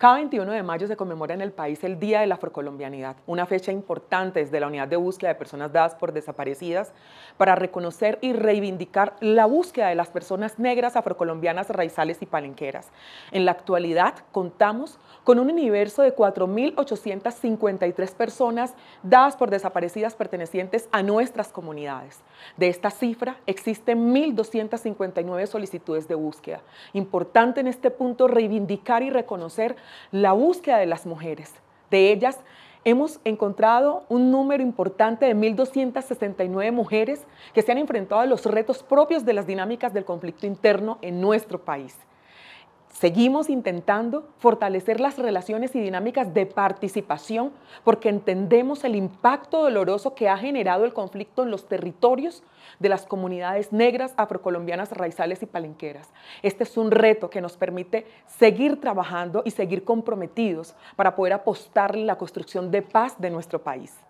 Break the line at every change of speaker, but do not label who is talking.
Cada 21 de mayo se conmemora en el país el Día de la Afrocolombianidad, una fecha importante desde la Unidad de Búsqueda de Personas Dadas por Desaparecidas para reconocer y reivindicar la búsqueda de las personas negras, afrocolombianas, raizales y palenqueras. En la actualidad contamos con un universo de 4.853 personas dadas por desaparecidas pertenecientes a nuestras comunidades. De esta cifra existen 1.259 solicitudes de búsqueda. Importante en este punto reivindicar y reconocer la búsqueda de las mujeres. De ellas hemos encontrado un número importante de 1.269 mujeres que se han enfrentado a los retos propios de las dinámicas del conflicto interno en nuestro país. Seguimos intentando fortalecer las relaciones y dinámicas de participación porque entendemos el impacto doloroso que ha generado el conflicto en los territorios de las comunidades negras, afrocolombianas, raizales y palenqueras. Este es un reto que nos permite seguir trabajando y seguir comprometidos para poder apostarle la construcción de paz de nuestro país.